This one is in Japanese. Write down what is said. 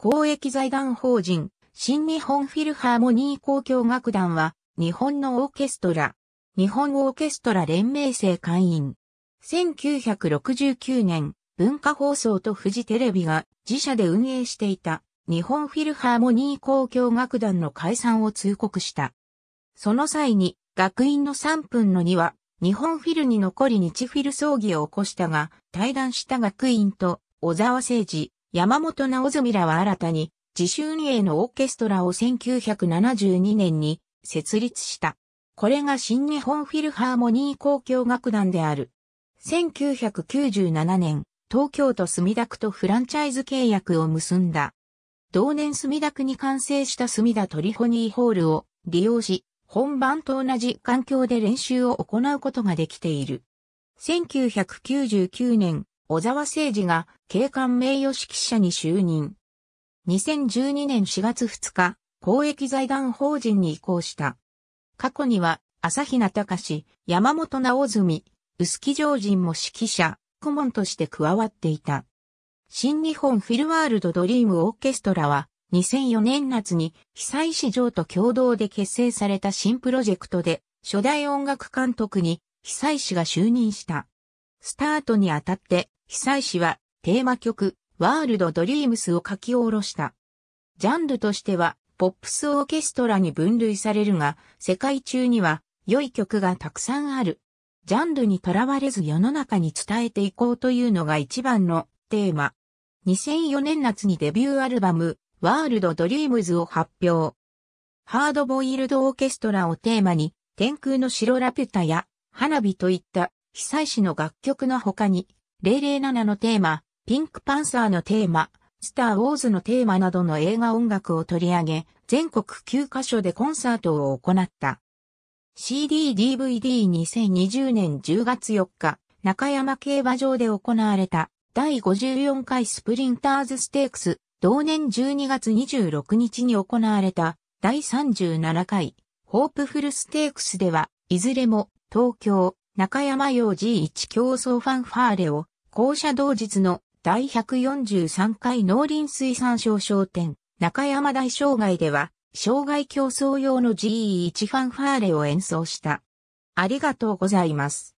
公益財団法人、新日本フィルハーモニー交響楽団は、日本のオーケストラ、日本オーケストラ連盟生会員。1969年、文化放送とフジテレビが自社で運営していた日本フィルハーモニー交響楽団の解散を通告した。その際に学院の3分の2は日本フィルに残り日フィル葬儀を起こしたが対談した学院と小沢誠治、山本直澄らは新たに自主運営のオーケストラを1972年に設立した。これが新日本フィルハーモニー交響楽団である。1997年、東京都墨田区とフランチャイズ契約を結んだ。同年墨田区に完成した墨田トリフォニーホールを利用し、本番と同じ環境で練習を行うことができている。1999年、小沢誠二が警官名誉指揮者に就任。2012年4月2日、公益財団法人に移行した。過去には、朝比奈隆、山本直澄、薄木常人も指揮者、顧問として加わっていた。新日本フィルワールドドリームオーケストラは、2004年夏に被災市場と共同で結成された新プロジェクトで、初代音楽監督に被災市が就任した。スタートにあたって被災市はテーマ曲、ワールドドリームスを書き下ろした。ジャンルとしては、ポップスオーケストラに分類されるが、世界中には良い曲がたくさんある。ジャンルにとらわれず世の中に伝えていこうというのが一番のテーマ。2004年夏にデビューアルバム、ワールドドリームズを発表。ハードボイルドオーケストラをテーマに、天空の城ラピュタや花火といった被災市の楽曲の他に、007のテーマ、ピンクパンサーのテーマ、スター・ウォーズのテーマなどの映画音楽を取り上げ、全国9カ所でコンサートを行った。CD-DVD2020 年10月4日、中山競馬場で行われた第54回スプリンターズステークス、同年12月26日に行われた第37回ホープフルステークスでは、いずれも東京中山用 G1 競争ファンファーレを校舎同日の第143回農林水産省商店中山大障害では、障害競争用の GE1 ファンファーレを演奏した。ありがとうございます。